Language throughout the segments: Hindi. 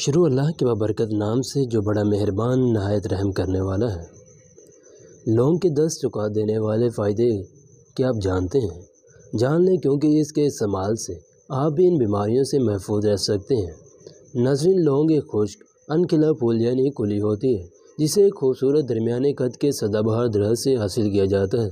शुरू अल्लाह के बबरकत नाम से जो बड़ा मेहरबान नहायत रहम करने वाला है लोन के दस चुका देने वाले फ़ायदे क्या आप जानते हैं जान लें क्योंकि इसके इस्तेमाल से आप भी इन बीमारियों से महफूज रह सकते हैं नजरिन लौंग एक खुश्क अनखिला फूल यानी कुली होती है जिसे एक खूबसूरत दरमियाने कद के सदाबहार दरख्त से हासिल किया जाता है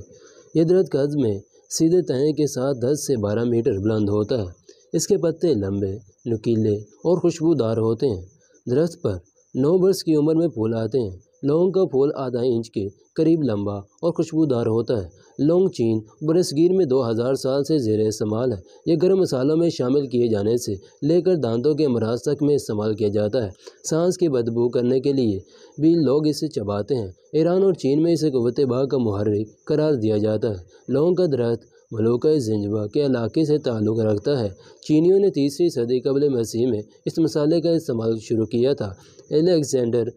यह दरख्त कद में सीधे तय के साथ दस से बारह मीटर बुलंद होता है इसके पत्ते लंबे नुकीले और खुशबूदार होते हैं दरख्त पर नौ वर्ष की उम्र में फूल आते हैं लौंग का फूल आधा इंच के करीब लंबा और खुशबूदार होता है लौंग चीन बरसगीर में 2000 साल से जेर इस्तेमाल है यह गर्म मसालों में शामिल किए जाने से लेकर दांतों के अमराज तक में इस्तेमाल किया जाता है सांस की बदबू करने के लिए भी लोग इसे चबाते हैं ईरान और चीन में इसे कुत बाग का महर्रिक करार दिया जाता है लौंग का दरख्त मलुका जंजबा के इलाके से ताल्लुक़ रखता है चीनियों ने तीसरी सदी कबल मसीह में इस मसाले का इस्तेमाल शुरू किया था एलेक्जेंडर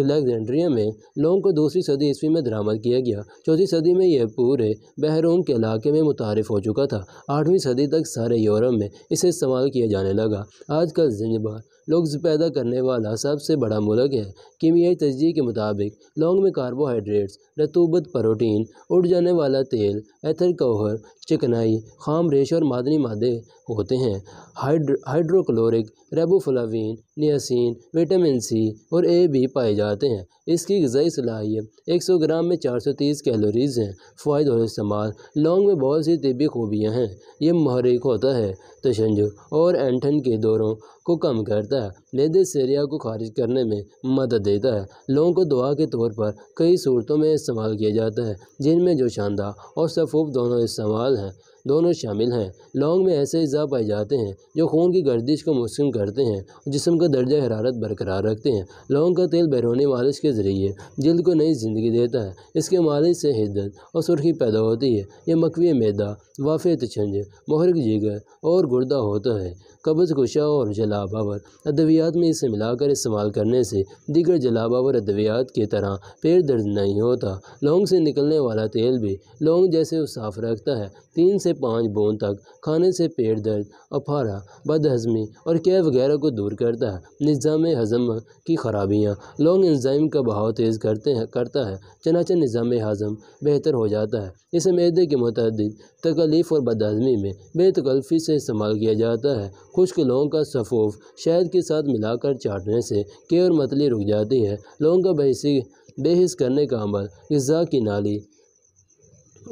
अलेक्जेंड्रिया में लोगों को दूसरी सदी ईस्वी में दरामद किया गया चौथी सदी में यह पूरे बहरूम के इलाके में मुतारफ़ हो चुका था आठवीं सदी तक सारे यूरोप में इसे इस्तेमाल किया जाने लगा आज का जिनबा लुग्स पैदा करने वाला सबसे बड़ा मुल्क है कीमियाई तजी के मुताबिक लोंग में कार्बोहाइड्रेट्स रतूबत प्रोटीन उड़ जाने वाला तेल एथर कोहर चिकनाई खाम रेश और मादनी मादे होते हैं hydrochloric riboflavin niacin vitamin C और ए भी पाए जाते हैं इसकी गज़ाई सलाहियत 100 ग्राम में 430 कैलोरीज़ हैं फ़ायद और इस्तेमाल लौंग में बहुत सी तबी खूबियाँ हैं यह महरिक होता है तशंज और एंठन के दौरों को कम करता है लेदे सीरिया को खारिज करने में मदद देता है लौंग को दुआ के तौर पर कई सूरतों में इस्तेमाल किया जाता है जिनमें जोशानदा और सफ़ूफ दोनों इस्तेमाल हैं दोनों शामिल हैं लौंग में ऐसे अज़ा पाए जाते हैं जो खून की गर्दिश को मुस्म करते हैं और जिसम का दर्जा हरारत बरकरार रखते हैं लौंग का तेल बैरूनी मालिश के ज़रिए जल्द को नई ज़िंदगी देता है इसके मालिश से हिदत और सुर्खी पैदा होती है यह मकवी मैदा वाफ़ तछंज महरक जिगर और गुर्दा होता है कब्ज़ कुशा और जलाबावर अद्वियात में इसे मिलाकर इस्तेमाल करने से दीगर जलाबावर अद्वियात की तरह पेट दर्द नहीं होता लौंग से निकलने वाला तेल भी लौंग जैसे साफ रखता है तीन से से पाँच बोन तक खाने से पेट दर्द अफारा बदहजमी और कै वगैरह को दूर करता है निज़ाम हज़म की खराबियाँ लॉन्ग इंजाइम का बहाव तेज़ करते हैं करता है चनाचा निज़ाम हज़म बेहतर हो जाता है इसे मैदे के मुतद तकलीफ़ और बदहजमी में बेतकल्फ़ी से इस्तेमाल किया जाता है खुश्क लौंग का सफ़ूफ शहद के साथ मिलाकर चाटने से के और मतली रुक जाती है लौंग का बहसी बेहस करने का अमल गज़ा की नाली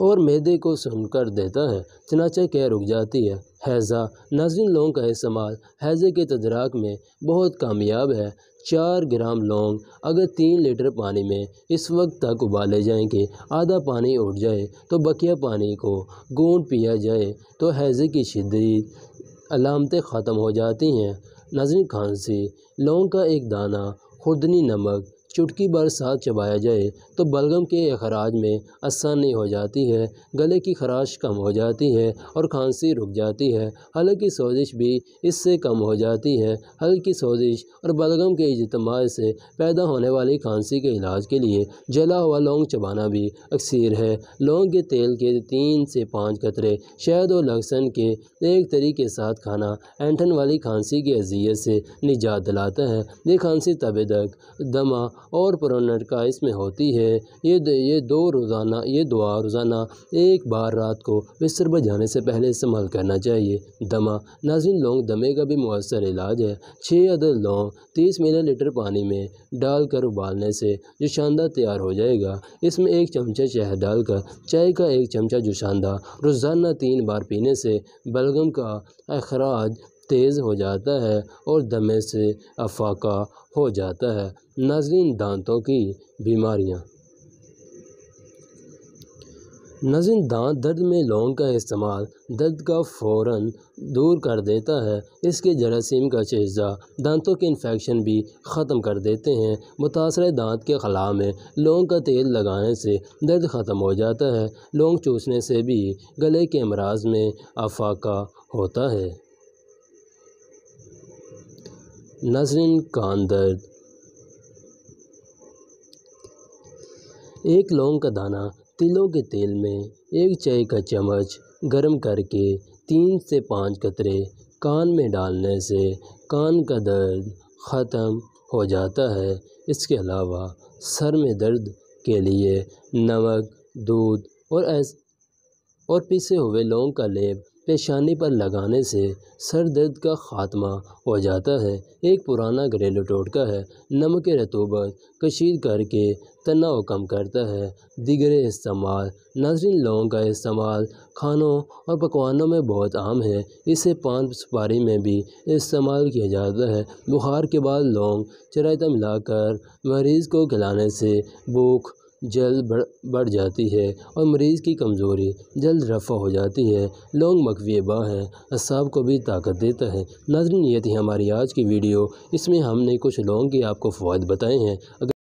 और मैदे को सुन कर देता है चनाचे कह रुक जाती है हैज़ा नाजिन लौंग का इस्तेमाल हैज़े के तदराक में बहुत कामयाब है चार ग्राम लौंग अगर तीन लीटर पानी में इस वक्त तक उबाले जाएं कि आधा पानी उठ जाए तो बकिया पानी को गूंद पिया जाए तो हैज़े की शदीद अलामतें ख़त्म हो जाती हैं नाजिन खांसी लौंग का एक दाना खुर्दनी नमक चुटकी भर साथ चबाया जाए तो बलगम के अखराज में आसानी हो जाती है गले की खराश कम हो जाती है और खांसी रुक जाती है हल्की सोजिश भी इससे कम हो जाती है हल्की सोजिश और बलगम के इजतम से पैदा होने वाली खांसी के इलाज के लिए जला हुआ लौंग चबाना भी अक्सर है लौंग के तेल के तीन से पाँच कतरे शहद और लहसन के एक तरी के साथ खाना एंठन वाली खांसी की अजियत से निजात दिलाता है ये खांसी तब तक दमा और का इसमें होती है ये ये दो रोज़ाना ये दुआ रोज़ाना एक बार रात को बिस्तर पर जाने से पहले इस्तेमाल करना चाहिए दमा नाजिन लौंग दमे का भी मवसर इलाज है छः अदर लौंग तीस मिली लीटर पानी में डालकर उबालने से जो तैयार हो जाएगा इसमें एक चमचा शहद डालकर चाय का एक चमचा जुशानदा रोज़ाना तीन बार पीने से बलगम का अखराज तेज़ हो जाता है और दमे से अफाका हो जाता है नजरिन दांतों की बीमारियाँ नजन दांत दर्द में लौंग का इस्तेमाल दर्द का फ़ौर दूर कर देता है इसके जरासीम का अज्जा दांतों के इन्फेक्शन भी ख़त्म कर देते हैं मुतासर दांत के खला में लौंग का तेल लगाने से दर्द ख़त्म हो जाता है लौंग चूसने से भी गले के अमराज में अफाका होता है नजरिन कान दर्द एक लौंग का दाना तिलों के तेल में एक चाय का चम्मच गर्म करके तीन से पाँच कतरे कान में डालने से कान का दर्द ख़त्म हो जाता है इसके अलावा सर में दर्द के लिए नमक दूध और और पिसे हुए लौंग का लेप पेशानी पर लगाने से सर दर्द का ख़ात्मा हो जाता है एक पुराना घरेलू टोटका है नमक रतूबत कशीद करके तनाव कम करता है दिगर इस्तेमाल नजरिन लौंग का इस्तेमाल खानों और पकवानों में बहुत आम है इसे पान सुपारी में भी इस्तेमाल किया जाता है बुखार के बाद लौंग चरायता मिलाकर मरीज़ को खिलाने से भूख जल्द बढ़ बढ़ जाती है और मरीज़ की कमज़ोरी जल्द रफ़ा हो जाती है लौंग मकवी बा है असाब को भी ताकत देता है नजर ये थी हमारी आज की वीडियो इसमें हमने कुछ लौंग के आपको फ़वाद बताए हैं अगर